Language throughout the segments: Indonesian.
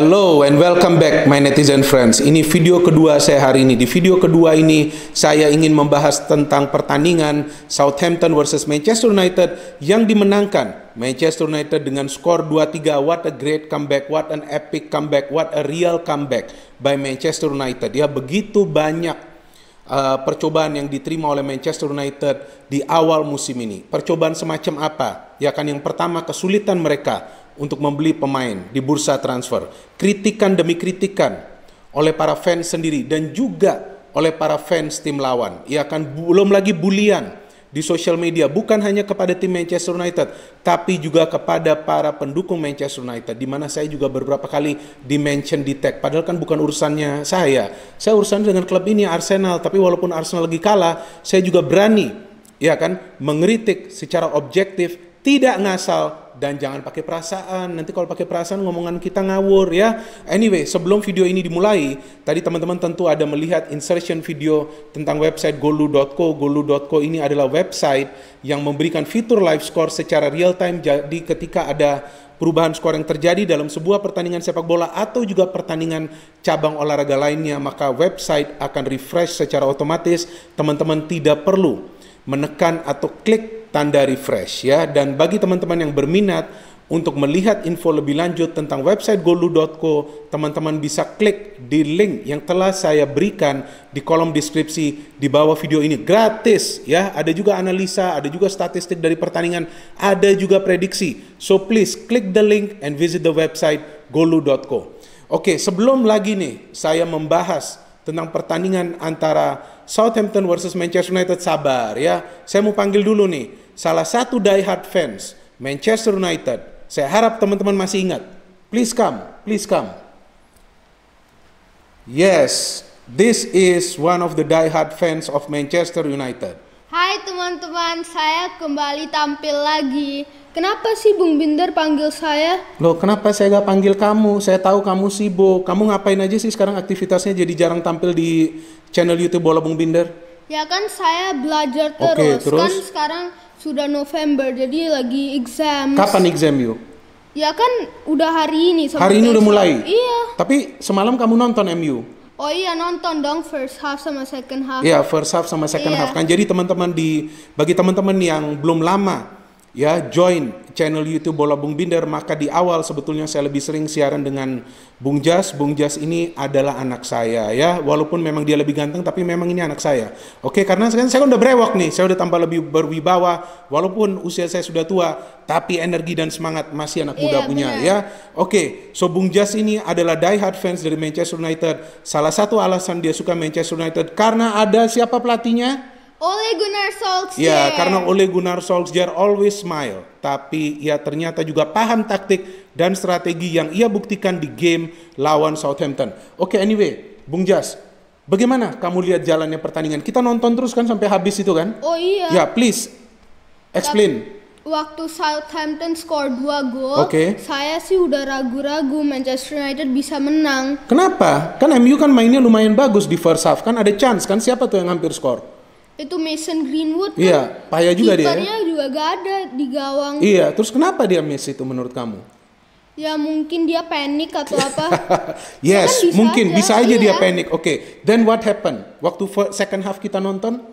Hello and welcome back my netizen friends. Ini video kedua saya hari ini. Di video kedua ini saya ingin membahas tentang pertandingan Southampton versus Manchester United yang dimenangkan Manchester United dengan skor 2-3. What a great comeback, what an epic comeback, what a real comeback by Manchester United. Ya begitu banyak uh, percobaan yang diterima oleh Manchester United di awal musim ini. Percobaan semacam apa? Ya kan yang pertama kesulitan mereka untuk membeli pemain di bursa transfer. Kritikan demi kritikan oleh para fans sendiri dan juga oleh para fans tim lawan. Ia akan belum lagi bulian di sosial media bukan hanya kepada tim Manchester United tapi juga kepada para pendukung Manchester United di mana saya juga beberapa kali di mention di tag padahal kan bukan urusannya saya saya urusan dengan klub ini Arsenal tapi walaupun Arsenal lagi kalah saya juga berani ya kan mengkritik secara objektif tidak ngasal dan jangan pakai perasaan. Nanti kalau pakai perasaan ngomongan kita ngawur ya. Anyway, sebelum video ini dimulai, tadi teman-teman tentu ada melihat insertion video tentang website golu.co. Golu.co ini adalah website yang memberikan fitur live score secara real time. Jadi ketika ada perubahan skor yang terjadi dalam sebuah pertandingan sepak bola atau juga pertandingan cabang olahraga lainnya, maka website akan refresh secara otomatis. Teman-teman tidak perlu menekan atau klik tanda refresh ya. Dan bagi teman-teman yang berminat untuk melihat info lebih lanjut tentang website golu.co, teman-teman bisa klik di link yang telah saya berikan di kolom deskripsi di bawah video ini. Gratis ya, ada juga analisa, ada juga statistik dari pertandingan, ada juga prediksi. So please klik the link and visit the website golu.co. Oke, sebelum lagi nih saya membahas tentang pertandingan antara Southampton versus Manchester United sabar ya. Saya mau panggil dulu nih salah satu diehard fans Manchester United. Saya harap teman-teman masih ingat. Please come, please come. Yes, this is one of the diehard fans of Manchester United. Hai teman-teman, saya kembali tampil lagi. Kenapa sih Bung Binder panggil saya? Loh, kenapa saya gak panggil kamu? Saya tahu kamu sibuk. Kamu ngapain aja sih sekarang aktivitasnya jadi jarang tampil di channel YouTube Bola Bung Binder? Ya kan saya belajar terus. Oke, terus? Kan sekarang sudah November, jadi lagi exam. Kapan exam yuk? Ya kan udah hari ini. Hari ini udah mulai? Iya. Tapi semalam kamu nonton MU? Oh iya nonton dong first half sama second half. Iya, first half sama second yeah. half kan. Jadi teman-teman di bagi teman-teman yang belum lama ya join channel YouTube Bola Bung Binder maka di awal sebetulnya saya lebih sering siaran dengan Bung Jas. Bung Jas ini adalah anak saya ya. Walaupun memang dia lebih ganteng tapi memang ini anak saya. Oke, karena sekarang saya udah brewok nih, saya udah tambah lebih berwibawa walaupun usia saya sudah tua tapi energi dan semangat masih anak muda iya, punya bener. ya. Oke, so Bung Jas ini adalah diehard fans dari Manchester United. Salah satu alasan dia suka Manchester United karena ada siapa pelatihnya? Ole Gunnar Solskjaer. Ya, karena Ole Gunnar Solskjaer always smile, tapi ia ternyata juga paham taktik dan strategi yang ia buktikan di game lawan Southampton. Oke, okay, anyway, Bung Jas, bagaimana kamu lihat jalannya pertandingan? Kita nonton terus kan sampai habis itu kan? Oh iya. Ya, please explain. Waktu Southampton skor 2 gol, okay. saya sih udah ragu-ragu Manchester United bisa menang. Kenapa? Kan MU kan mainnya lumayan bagus di first half, kan ada chance kan siapa tuh yang hampir skor? itu Mason Greenwood iya payah juga dia ya. juga gak ada di gawang iya terus kenapa dia miss itu menurut kamu ya mungkin dia panik atau apa ya yes ya kan bisa mungkin aja. bisa aja iya. dia kan? panik oke okay. then what happened waktu second half kita nonton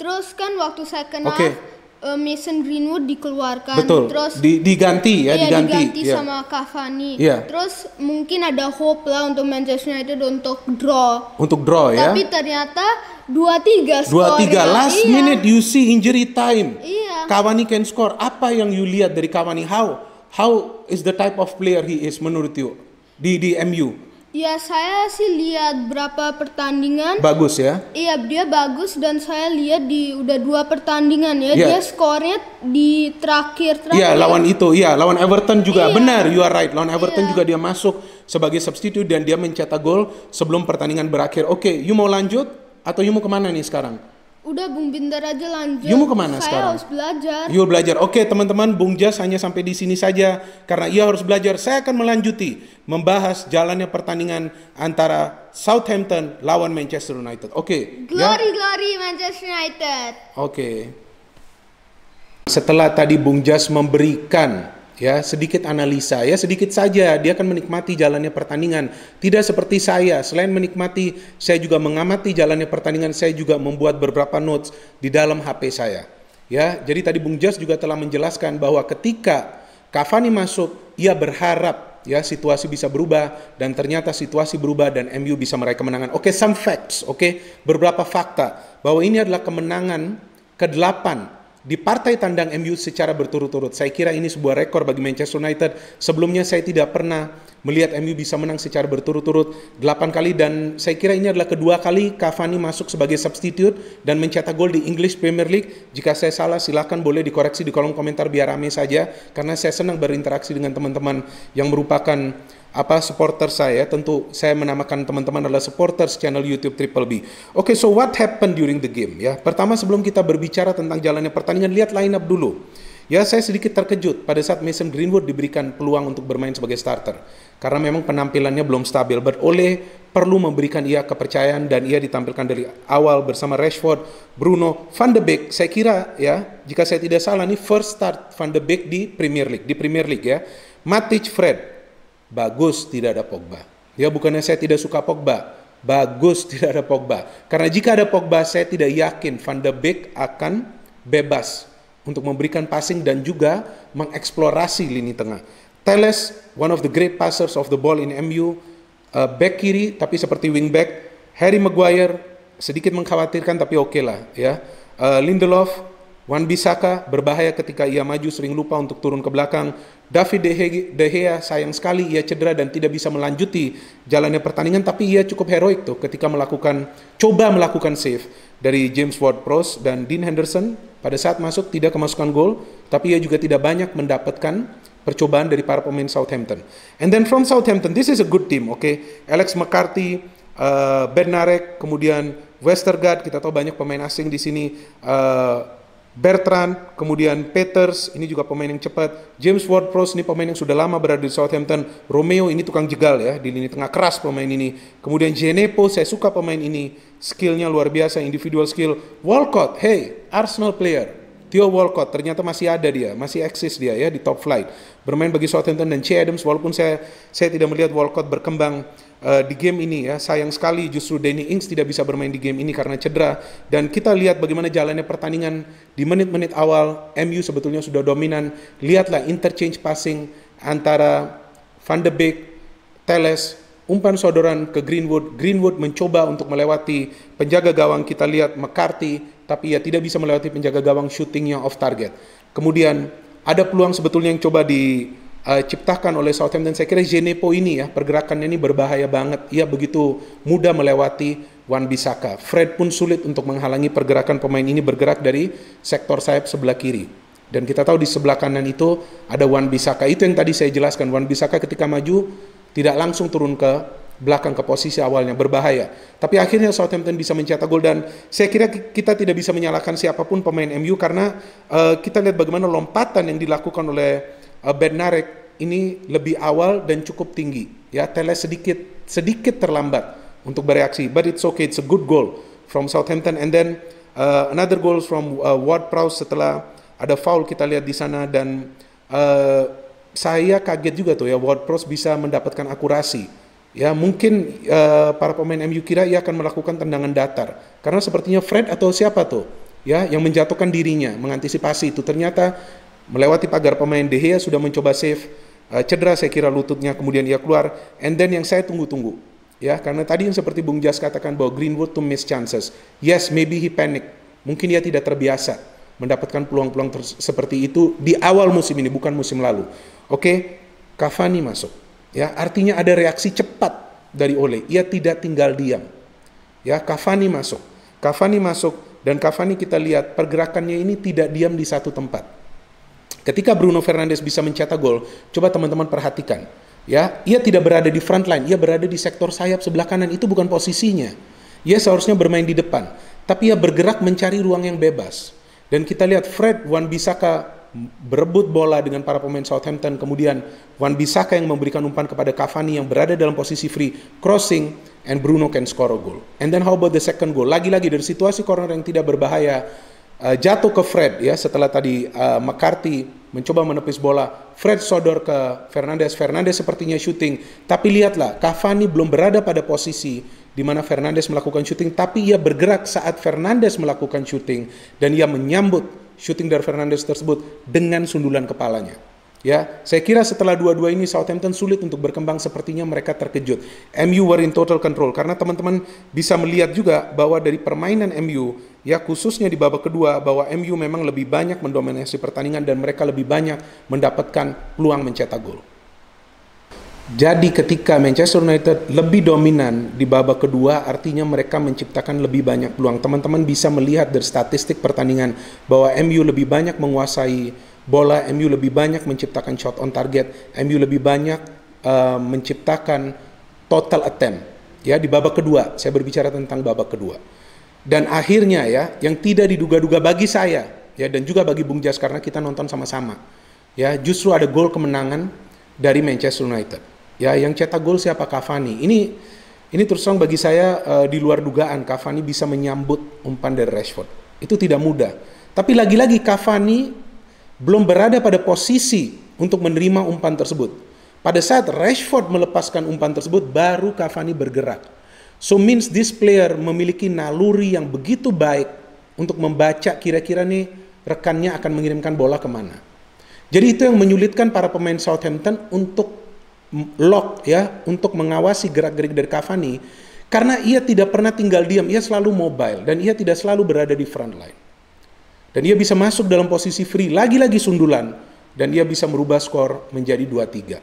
terus kan waktu second okay. half uh, Mason Greenwood dikeluarkan Betul. terus di, diganti ya iya, diganti, diganti yeah. sama Cavani yeah. terus mungkin ada hope lah untuk Manchester United untuk draw untuk draw tapi ya tapi ternyata dua tiga dua tiga last iya. minute you see injury time iya. Cavani can score apa yang you lihat dari Cavani how how is the type of player he is menurut you di di MU ya saya sih lihat berapa pertandingan bagus ya iya dia bagus dan saya lihat di udah dua pertandingan ya yeah. dia skornya di terakhir terakhir iya lawan itu iya lawan Everton juga iya. benar you are right lawan Everton iya. juga dia masuk sebagai substitute dan dia mencetak gol sebelum pertandingan berakhir oke okay, you mau lanjut atau you kemana nih sekarang? Udah Bung Binder aja lanjut. You kemana Saya sekarang? harus belajar. You belajar. Oke okay, teman-teman, Bung Jas hanya sampai di sini saja. Karena ia harus belajar. Saya akan melanjuti membahas jalannya pertandingan antara Southampton lawan Manchester United. Oke. Okay, ya? glory, ya? glory Manchester United. Oke. Okay. Setelah tadi Bung Jas memberikan ya sedikit analisa ya sedikit saja dia akan menikmati jalannya pertandingan tidak seperti saya selain menikmati saya juga mengamati jalannya pertandingan saya juga membuat beberapa notes di dalam HP saya ya jadi tadi Bung Jas juga telah menjelaskan bahwa ketika Cavani masuk ia berharap ya situasi bisa berubah dan ternyata situasi berubah dan MU bisa meraih kemenangan oke okay, some facts oke okay? beberapa fakta bahwa ini adalah kemenangan ke-8 di partai tandang MU secara berturut-turut. Saya kira ini sebuah rekor bagi Manchester United. Sebelumnya saya tidak pernah melihat MU bisa menang secara berturut-turut 8 kali dan saya kira ini adalah kedua kali Cavani masuk sebagai substitute dan mencetak gol di English Premier League. Jika saya salah silahkan boleh dikoreksi di kolom komentar biar rame saja karena saya senang berinteraksi dengan teman-teman yang merupakan apa supporter saya tentu saya menamakan teman-teman adalah supporters channel YouTube Triple B. Oke, okay, so what happened during the game ya? Pertama sebelum kita berbicara tentang jalannya pertandingan lihat line up dulu. Ya saya sedikit terkejut pada saat Mason Greenwood diberikan peluang untuk bermain sebagai starter. Karena memang penampilannya belum stabil, but Ole perlu memberikan ia kepercayaan dan ia ditampilkan dari awal bersama Rashford, Bruno, Van de Beek. Saya kira ya, jika saya tidak salah ini first start Van de Beek di Premier League, di Premier League ya. Matic Fred, bagus tidak ada Pogba. Ya bukannya saya tidak suka Pogba, bagus tidak ada Pogba. Karena jika ada Pogba, saya tidak yakin Van de Beek akan bebas untuk memberikan passing dan juga mengeksplorasi lini tengah. Teles, one of the great passers of the ball in MU, uh, back kiri tapi seperti wing back. Harry Maguire sedikit mengkhawatirkan tapi oke okay lah ya. Uh, Lindelof, Wan Bisaka berbahaya ketika ia maju sering lupa untuk turun ke belakang. David De Gea, De Gea sayang sekali ia cedera dan tidak bisa melanjuti jalannya pertandingan tapi ia cukup heroik tuh ketika melakukan coba melakukan save dari James Ward-Prowse dan Dean Henderson pada saat masuk tidak kemasukan gol, tapi ia juga tidak banyak mendapatkan percobaan dari para pemain Southampton. And then from Southampton, this is a good team, oke? Okay? Alex McCarthy, uh, eh, Bernarek, kemudian Westergaard, kita tahu banyak pemain asing di sini. Uh, Bertrand, kemudian Peters, ini juga pemain yang cepat. James Ward-Prowse ini pemain yang sudah lama berada di Southampton. Romeo ini tukang jegal ya di lini tengah keras pemain ini. Kemudian Genepo, saya suka pemain ini. Skillnya luar biasa, individual skill. Walcott, hey, Arsenal player. Theo Walcott ternyata masih ada dia, masih eksis dia ya di top flight. Bermain bagi Southampton dan C Adams walaupun saya saya tidak melihat Walcott berkembang Eh, di game ini ya. Sayang sekali justru Danny Ings tidak bisa bermain di game ini karena cedera dan kita lihat bagaimana jalannya pertandingan di menit-menit awal MU sebetulnya sudah dominan. Lihatlah interchange passing antara Van de Beek, Teles, umpan sodoran ke Greenwood. Greenwood mencoba untuk melewati penjaga gawang. Kita lihat McCarthy, tapi ia tidak bisa melewati penjaga gawang shootingnya off target. Kemudian ada peluang sebetulnya yang coba di uh, eh, ciptakan oleh Southampton. Saya kira Genepo ini ya, pergerakannya ini berbahaya banget. Ia begitu mudah melewati Wan Bisaka. Fred pun sulit untuk menghalangi pergerakan pemain ini bergerak dari sektor sayap sebelah kiri. Dan kita tahu di sebelah kanan itu ada Wan Bisaka. Itu yang tadi saya jelaskan. Wan Bisaka ketika maju tidak langsung turun ke belakang ke posisi awalnya berbahaya. Tapi akhirnya Southampton bisa mencetak gol dan saya kira kita tidak bisa menyalahkan siapapun pemain MU karena uh, kita lihat bagaimana lompatan yang dilakukan oleh uh, Ben ini lebih awal dan cukup tinggi. Ya, Tele sedikit sedikit terlambat untuk bereaksi, but it's okay, it's a good goal from Southampton and then uh, another goal from uh, Ward Prowse setelah ada foul kita lihat di sana dan uh, saya kaget juga tuh ya Ward Prowse bisa mendapatkan akurasi. Ya, mungkin uh, para pemain MU kira ia akan melakukan tendangan datar karena sepertinya Fred atau siapa tuh ya yang menjatuhkan dirinya mengantisipasi itu ternyata Melewati pagar pemain De Gea sudah mencoba save, uh, cedera saya kira lututnya kemudian ia keluar. And then yang saya tunggu-tunggu, ya karena tadi yang seperti Bung Jas katakan bahwa Greenwood to miss chances. Yes, maybe he panic. Mungkin ia tidak terbiasa mendapatkan peluang-peluang seperti itu di awal musim ini, bukan musim lalu. Oke, okay? Cavani masuk. Ya, artinya ada reaksi cepat dari Ole. Ia tidak tinggal diam. Ya, Cavani masuk. Cavani masuk dan Cavani kita lihat pergerakannya ini tidak diam di satu tempat. Ketika Bruno Fernandes bisa mencetak gol, coba teman-teman perhatikan. Ya, ia tidak berada di front line, ia berada di sektor sayap sebelah kanan itu bukan posisinya. Ia seharusnya bermain di depan, tapi ia bergerak mencari ruang yang bebas. Dan kita lihat Fred Wan Bisaka berebut bola dengan para pemain Southampton, kemudian Wan Bisaka yang memberikan umpan kepada Cavani yang berada dalam posisi free crossing and Bruno can score a goal. And then how about the second goal? Lagi-lagi dari situasi corner yang tidak berbahaya, uh, jatuh ke Fred ya setelah tadi uh, McCarthy mencoba menepis bola Fred sodor ke Fernandes Fernandes sepertinya syuting tapi lihatlah Cavani belum berada pada posisi di mana Fernandes melakukan syuting tapi ia bergerak saat Fernandes melakukan syuting dan ia menyambut syuting dari Fernandes tersebut dengan sundulan kepalanya Ya, saya kira setelah dua-dua ini Southampton sulit untuk berkembang sepertinya mereka terkejut. MU were in total control karena teman-teman bisa melihat juga bahwa dari permainan MU ya khususnya di babak kedua bahwa MU memang lebih banyak mendominasi pertandingan dan mereka lebih banyak mendapatkan peluang mencetak gol. Jadi ketika Manchester United lebih dominan di babak kedua artinya mereka menciptakan lebih banyak peluang. Teman-teman bisa melihat dari statistik pertandingan bahwa MU lebih banyak menguasai bola, MU lebih banyak menciptakan shot on target, MU lebih banyak uh, menciptakan total attempt. Ya, di babak kedua, saya berbicara tentang babak kedua. Dan akhirnya ya, yang tidak diduga-duga bagi saya, ya dan juga bagi Bung Jas karena kita nonton sama-sama. Ya, justru ada gol kemenangan dari Manchester United. Ya, yang cetak gol siapa Cavani. Ini ini terus terang bagi saya uh, di luar dugaan Cavani bisa menyambut umpan dari Rashford. Itu tidak mudah. Tapi lagi-lagi Cavani belum berada pada posisi untuk menerima umpan tersebut. Pada saat Rashford melepaskan umpan tersebut, baru Cavani bergerak. So means this player memiliki naluri yang begitu baik untuk membaca kira-kira nih rekannya akan mengirimkan bola kemana. Jadi itu yang menyulitkan para pemain Southampton untuk lock ya, untuk mengawasi gerak-gerik dari Cavani karena ia tidak pernah tinggal diam, ia selalu mobile dan ia tidak selalu berada di front line. Dan dia bisa masuk dalam posisi free, lagi-lagi sundulan. Dan dia bisa merubah skor menjadi 2-3.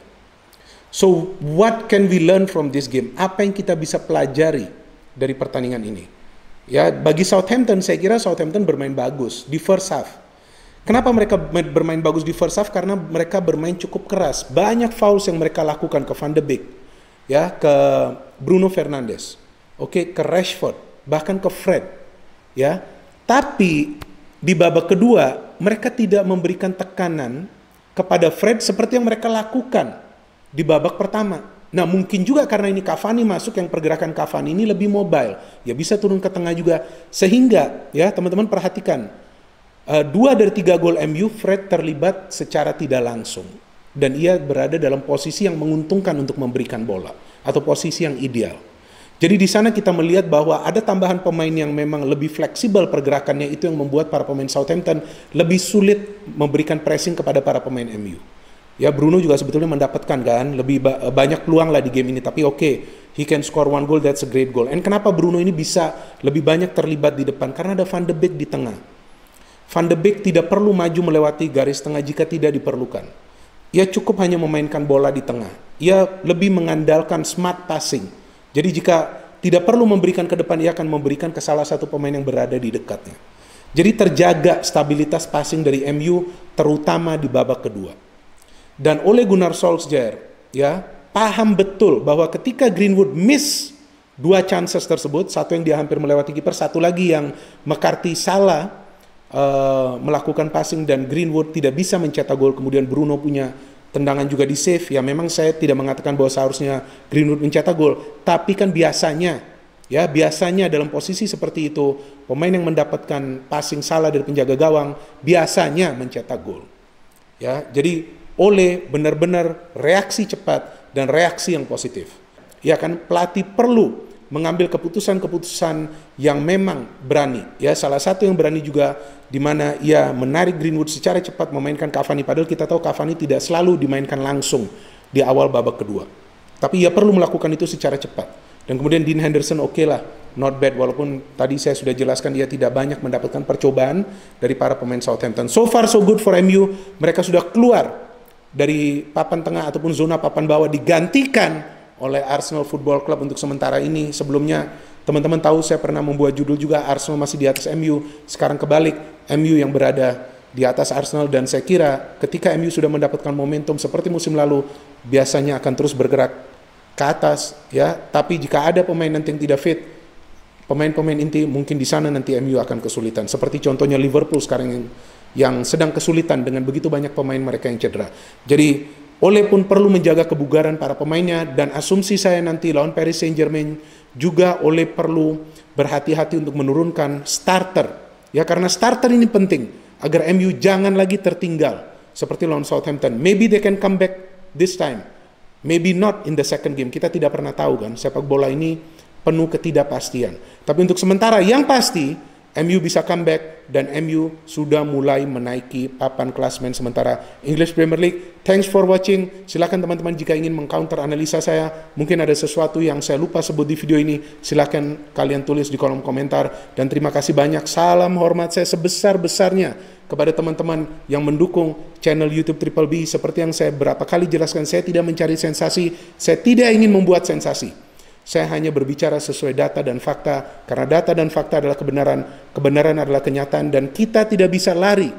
So, what can we learn from this game? Apa yang kita bisa pelajari dari pertandingan ini? Ya, bagi Southampton, saya kira Southampton bermain bagus di first half. Kenapa mereka bermain bagus di first half? Karena mereka bermain cukup keras. Banyak fouls yang mereka lakukan ke Van de Beek, ya, ke Bruno Fernandes, oke, okay, ke Rashford, bahkan ke Fred, ya. Tapi di babak kedua, mereka tidak memberikan tekanan kepada Fred seperti yang mereka lakukan di babak pertama. Nah mungkin juga karena ini Cavani masuk yang pergerakan Cavani ini lebih mobile. Ya bisa turun ke tengah juga. Sehingga ya teman-teman perhatikan. Uh, dua dari tiga gol MU Fred terlibat secara tidak langsung. Dan ia berada dalam posisi yang menguntungkan untuk memberikan bola. Atau posisi yang ideal. Jadi di sana kita melihat bahwa ada tambahan pemain yang memang lebih fleksibel pergerakannya itu yang membuat para pemain Southampton lebih sulit memberikan pressing kepada para pemain MU. Ya Bruno juga sebetulnya mendapatkan kan lebih ba banyak peluang lah di game ini tapi oke okay, he can score one goal that's a great goal. And kenapa Bruno ini bisa lebih banyak terlibat di depan karena ada Van de Beek di tengah. Van de Beek tidak perlu maju melewati garis tengah jika tidak diperlukan. Ia cukup hanya memainkan bola di tengah. Ia lebih mengandalkan smart passing jadi jika tidak perlu memberikan ke depan, ia akan memberikan ke salah satu pemain yang berada di dekatnya. Jadi terjaga stabilitas passing dari MU terutama di babak kedua. Dan oleh Gunnar Solskjaer ya paham betul bahwa ketika Greenwood miss dua chances tersebut, satu yang dia hampir melewati kiper, satu lagi yang McCarthy salah uh, melakukan passing dan Greenwood tidak bisa mencetak gol, kemudian Bruno punya tendangan juga di save ya memang saya tidak mengatakan bahwa seharusnya Greenwood mencetak gol tapi kan biasanya ya biasanya dalam posisi seperti itu pemain yang mendapatkan passing salah dari penjaga gawang biasanya mencetak gol ya jadi oleh benar-benar reaksi cepat dan reaksi yang positif ya kan pelatih perlu mengambil keputusan-keputusan yang memang berani. Ya, salah satu yang berani juga di mana ia menarik Greenwood secara cepat memainkan Cavani padahal kita tahu Cavani tidak selalu dimainkan langsung di awal babak kedua. Tapi ia perlu melakukan itu secara cepat. Dan kemudian Dean Henderson oke okay lah, not bad walaupun tadi saya sudah jelaskan dia tidak banyak mendapatkan percobaan dari para pemain Southampton. So far so good for MU, mereka sudah keluar dari papan tengah ataupun zona papan bawah digantikan oleh Arsenal Football Club untuk sementara ini. Sebelumnya teman-teman tahu saya pernah membuat judul juga Arsenal masih di atas MU. Sekarang kebalik, MU yang berada di atas Arsenal dan saya kira ketika MU sudah mendapatkan momentum seperti musim lalu biasanya akan terus bergerak ke atas ya. Tapi jika ada pemain nanti yang tidak fit, pemain-pemain inti mungkin di sana nanti MU akan kesulitan. Seperti contohnya Liverpool sekarang yang yang sedang kesulitan dengan begitu banyak pemain mereka yang cedera. Jadi oleh pun perlu menjaga kebugaran para pemainnya dan asumsi saya nanti lawan Paris Saint-Germain juga oleh perlu berhati-hati untuk menurunkan starter. Ya karena starter ini penting agar MU jangan lagi tertinggal seperti lawan Southampton. Maybe they can come back this time. Maybe not in the second game. Kita tidak pernah tahu kan sepak bola ini penuh ketidakpastian. Tapi untuk sementara yang pasti MU bisa comeback dan MU sudah mulai menaiki papan klasmen sementara English Premier League. Thanks for watching. Silakan teman-teman jika ingin mengcounter analisa saya, mungkin ada sesuatu yang saya lupa sebut di video ini, silakan kalian tulis di kolom komentar dan terima kasih banyak. Salam hormat saya sebesar-besarnya kepada teman-teman yang mendukung channel YouTube Triple B seperti yang saya berapa kali jelaskan saya tidak mencari sensasi, saya tidak ingin membuat sensasi. Saya hanya berbicara sesuai data dan fakta, karena data dan fakta adalah kebenaran. Kebenaran adalah kenyataan, dan kita tidak bisa lari.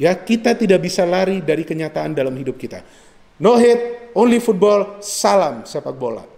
Ya, kita tidak bisa lari dari kenyataan dalam hidup kita. No hit, only football, salam sepak bola.